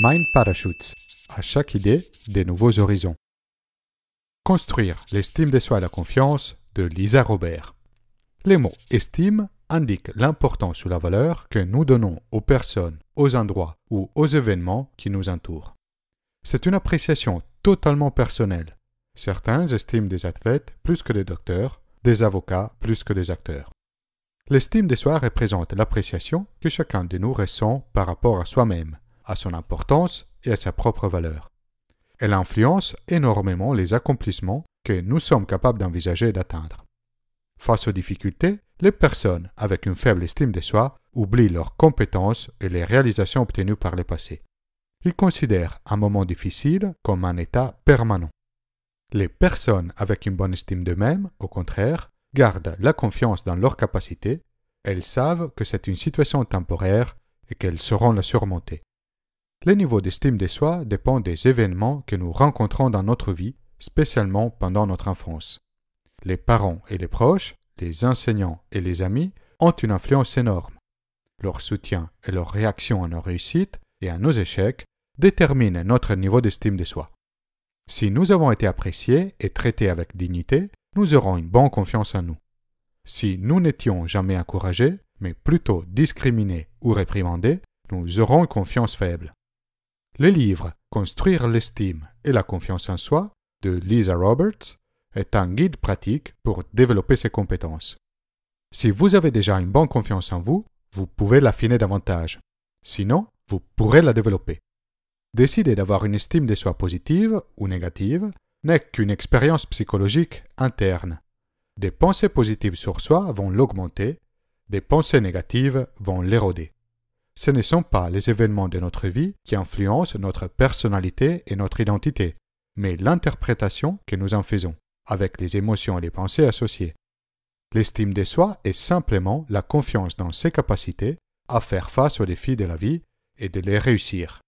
Mind Parachutes. À chaque idée, des nouveaux horizons. Construire l'estime de soi et la confiance de Lisa Robert. Les mots estime indiquent l'importance ou la valeur que nous donnons aux personnes, aux endroits ou aux événements qui nous entourent. C'est une appréciation totalement personnelle. Certains estiment des athlètes plus que des docteurs, des avocats plus que des acteurs. L'estime de soi représente l'appréciation que chacun de nous ressent par rapport à soi-même, à son importance et à sa propre valeur. Elle influence énormément les accomplissements que nous sommes capables d'envisager et d'atteindre. Face aux difficultés, les personnes avec une faible estime de soi oublient leurs compétences et les réalisations obtenues par le passé. Ils considèrent un moment difficile comme un état permanent. Les personnes avec une bonne estime d'eux-mêmes, au contraire, gardent la confiance dans leurs capacités, elles savent que c'est une situation temporaire et qu'elles sauront la surmonter. Le niveau d'estime de soi dépend des événements que nous rencontrons dans notre vie, spécialement pendant notre enfance. Les parents et les proches, les enseignants et les amis ont une influence énorme. Leur soutien et leur réaction à nos réussites et à nos échecs déterminent notre niveau d'estime de soi. Si nous avons été appréciés et traités avec dignité, nous aurons une bonne confiance en nous. Si nous n'étions jamais encouragés, mais plutôt discriminés ou réprimandés, nous aurons une confiance faible. Le livre Construire l'estime et la confiance en soi de Lisa Roberts est un guide pratique pour développer ses compétences. Si vous avez déjà une bonne confiance en vous, vous pouvez l'affiner davantage. Sinon, vous pourrez la développer. Décider d'avoir une estime de soi positive ou négative n'est qu'une expérience psychologique interne. Des pensées positives sur soi vont l'augmenter, des pensées négatives vont l'éroder. Ce ne sont pas les événements de notre vie qui influencent notre personnalité et notre identité, mais l'interprétation que nous en faisons, avec les émotions et les pensées associées. L'estime de soi est simplement la confiance dans ses capacités à faire face aux défis de la vie et de les réussir.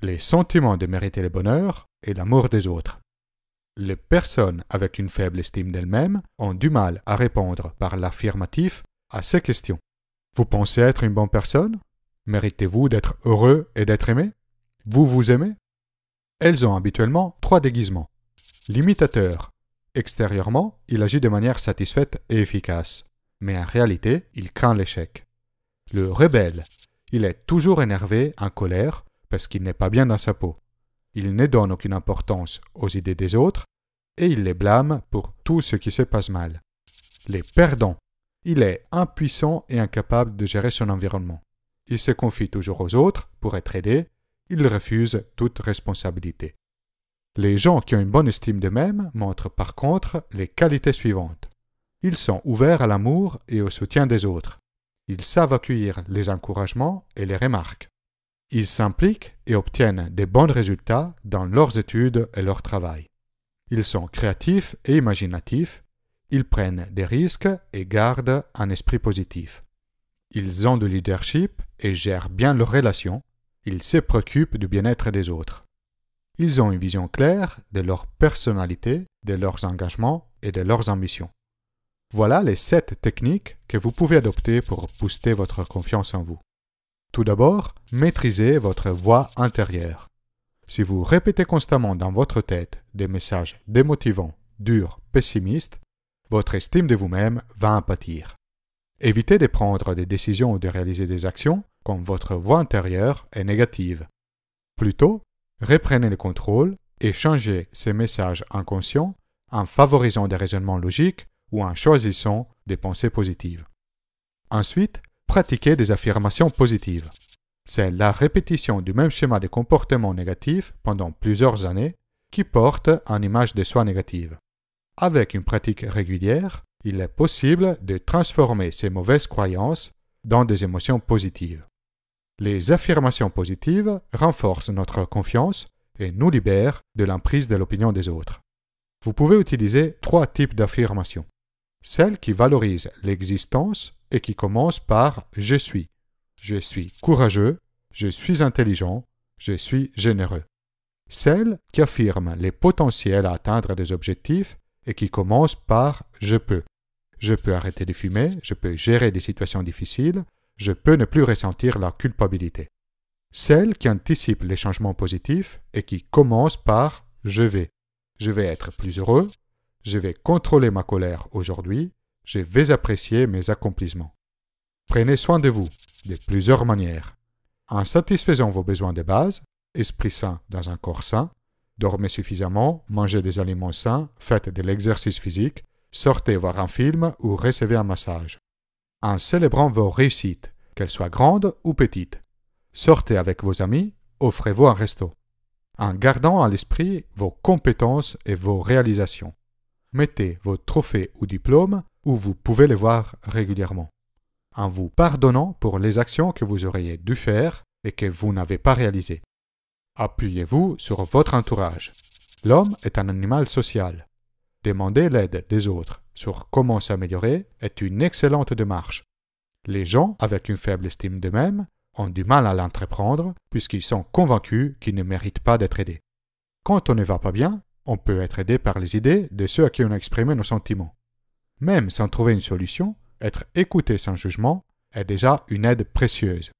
Les sentiments de mériter le bonheur et l'amour des autres. Les personnes avec une faible estime d'elles-mêmes ont du mal à répondre par l'affirmatif à ces questions. Vous pensez être une bonne personne Méritez-vous d'être heureux et d'être aimé Vous vous aimez Elles ont habituellement trois déguisements. L'imitateur. Extérieurement, il agit de manière satisfaite et efficace, mais en réalité, il craint l'échec. Le rebelle. Il est toujours énervé, en colère, parce qu'il n'est pas bien dans sa peau. Il ne donne aucune importance aux idées des autres et il les blâme pour tout ce qui se passe mal. Les perdants. Il est impuissant et incapable de gérer son environnement. Ils se confient toujours aux autres pour être aidés. Ils refusent toute responsabilité. Les gens qui ont une bonne estime d'eux-mêmes montrent par contre les qualités suivantes. Ils sont ouverts à l'amour et au soutien des autres. Ils savent accueillir les encouragements et les remarques. Ils s'impliquent et obtiennent des bons résultats dans leurs études et leur travail. Ils sont créatifs et imaginatifs. Ils prennent des risques et gardent un esprit positif. Ils ont du leadership et gèrent bien leurs relations. Ils se préoccupent du bien-être des autres. Ils ont une vision claire de leur personnalité, de leurs engagements et de leurs ambitions. Voilà les sept techniques que vous pouvez adopter pour booster votre confiance en vous. Tout d'abord, maîtrisez votre voix intérieure. Si vous répétez constamment dans votre tête des messages démotivants, durs, pessimistes, votre estime de vous-même va en Évitez de prendre des décisions ou de réaliser des actions quand votre voix intérieure est négative. Plutôt, reprenez le contrôle et changez ces messages inconscients en favorisant des raisonnements logiques ou en choisissant des pensées positives. Ensuite, pratiquez des affirmations positives. C'est la répétition du même schéma de comportement négatif pendant plusieurs années qui porte en image de soi négative. Avec une pratique régulière, il est possible de transformer ces mauvaises croyances dans des émotions positives. Les affirmations positives renforcent notre confiance et nous libèrent de l'emprise de l'opinion des autres. Vous pouvez utiliser trois types d'affirmations. Celles qui valorisent l'existence et qui commencent par ⁇ Je suis ⁇ Je suis courageux ⁇ Je suis intelligent ⁇ Je suis généreux ⁇ Celles qui affirment les potentiels à atteindre des objectifs et qui commencent par ⁇ Je peux ⁇ je peux arrêter de fumer, je peux gérer des situations difficiles, je peux ne plus ressentir la culpabilité. Celle qui anticipe les changements positifs et qui commence par je vais. Je vais être plus heureux, je vais contrôler ma colère aujourd'hui, je vais apprécier mes accomplissements. Prenez soin de vous de plusieurs manières. En satisfaisant vos besoins de base, esprit sain dans un corps sain, dormez suffisamment, mangez des aliments sains, faites de l'exercice physique, sortez voir un film ou recevez un massage. En célébrant vos réussites, qu'elles soient grandes ou petites. Sortez avec vos amis, offrez-vous un resto. En gardant à l'esprit vos compétences et vos réalisations. Mettez vos trophées ou diplômes où vous pouvez les voir régulièrement. En vous pardonnant pour les actions que vous auriez dû faire et que vous n'avez pas réalisées. Appuyez-vous sur votre entourage. L'homme est un animal social. Demander l'aide des autres sur comment s'améliorer est une excellente démarche. Les gens avec une faible estime d'eux-mêmes ont du mal à l'entreprendre puisqu'ils sont convaincus qu'ils ne méritent pas d'être aidés. Quand on ne va pas bien, on peut être aidé par les idées de ceux à qui on a exprimé nos sentiments. Même sans trouver une solution, être écouté sans jugement est déjà une aide précieuse.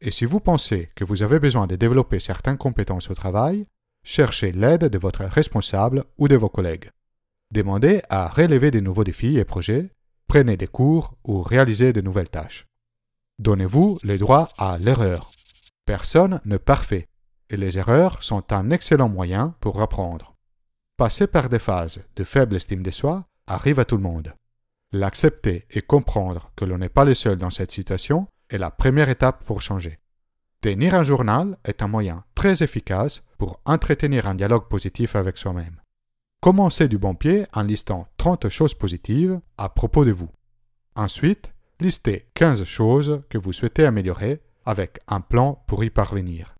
Et si vous pensez que vous avez besoin de développer certaines compétences au travail, cherchez l'aide de votre responsable ou de vos collègues demandez à relever de nouveaux défis et projets, prenez des cours ou réalisez de nouvelles tâches. Donnez-vous le droit à l'erreur. Personne n'est parfait et les erreurs sont un excellent moyen pour apprendre. Passer par des phases de faible estime de soi arrive à tout le monde. L'accepter et comprendre que l'on n'est pas le seul dans cette situation est la première étape pour changer. Tenir un journal est un moyen très efficace pour entretenir un dialogue positif avec soi-même. Commencez du bon pied en listant 30 choses positives à propos de vous. Ensuite, listez 15 choses que vous souhaitez améliorer avec un plan pour y parvenir.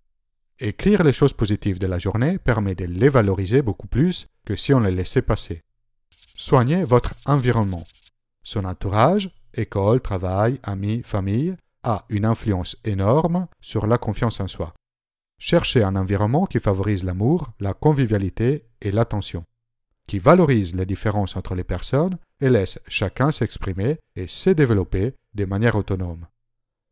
Écrire les choses positives de la journée permet de les valoriser beaucoup plus que si on les laissait passer. Soignez votre environnement. Son entourage, école, travail, amis, famille, a une influence énorme sur la confiance en soi. Cherchez un environnement qui favorise l'amour, la convivialité et l'attention qui valorise les différences entre les personnes et laisse chacun s'exprimer et se développer de manière autonome.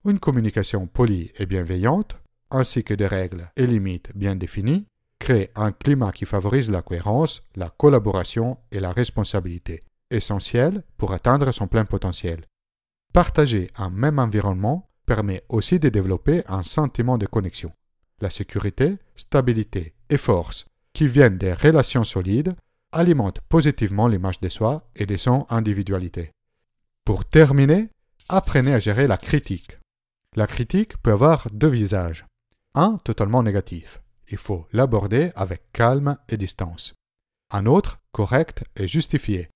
Une communication polie et bienveillante, ainsi que des règles et limites bien définies, crée un climat qui favorise la cohérence, la collaboration et la responsabilité, essentiels pour atteindre son plein potentiel. Partager un même environnement permet aussi de développer un sentiment de connexion. La sécurité, stabilité et force qui viennent des relations solides alimente positivement l'image de soi et de son individualité. Pour terminer, apprenez à gérer la critique. La critique peut avoir deux visages. Un totalement négatif. Il faut l'aborder avec calme et distance. Un autre correct et justifié.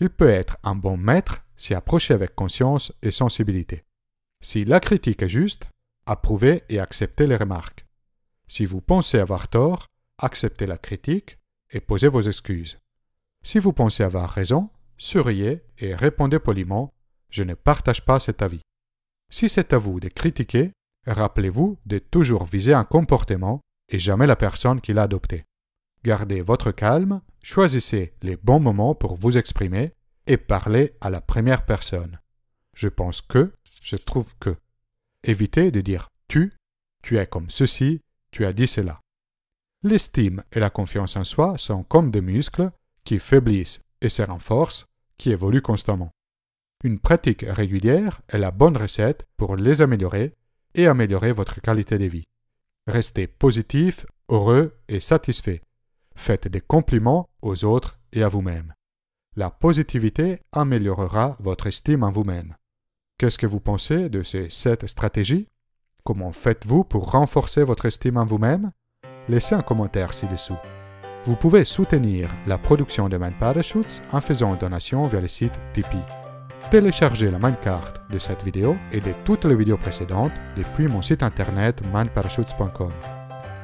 Il peut être un bon maître si approché avec conscience et sensibilité. Si la critique est juste, approuvez et acceptez les remarques. Si vous pensez avoir tort, acceptez la critique et posez vos excuses. Si vous pensez avoir raison, souriez et répondez poliment Je ne partage pas cet avis. Si c'est à vous de critiquer, rappelez-vous de toujours viser un comportement et jamais la personne qui l'a adopté. Gardez votre calme, choisissez les bons moments pour vous exprimer et parlez à la première personne. Je pense que, je trouve que. Évitez de dire tu, tu es comme ceci, tu as dit cela. L'estime et la confiance en soi sont comme des muscles qui faiblissent et se renforcent, qui évoluent constamment. Une pratique régulière est la bonne recette pour les améliorer et améliorer votre qualité de vie. Restez positif, heureux et satisfait. Faites des compliments aux autres et à vous-même. La positivité améliorera votre estime en vous-même. Qu'est-ce que vous pensez de ces sept stratégies Comment faites-vous pour renforcer votre estime en vous-même laissez un commentaire ci-dessous. Vous pouvez soutenir la production de Man Parachutes en faisant une donation via le site Tipeee. Téléchargez la carte de cette vidéo et de toutes les vidéos précédentes depuis mon site internet manparachutes.com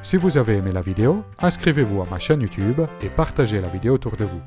Si vous avez aimé la vidéo, inscrivez-vous à ma chaîne YouTube et partagez la vidéo autour de vous.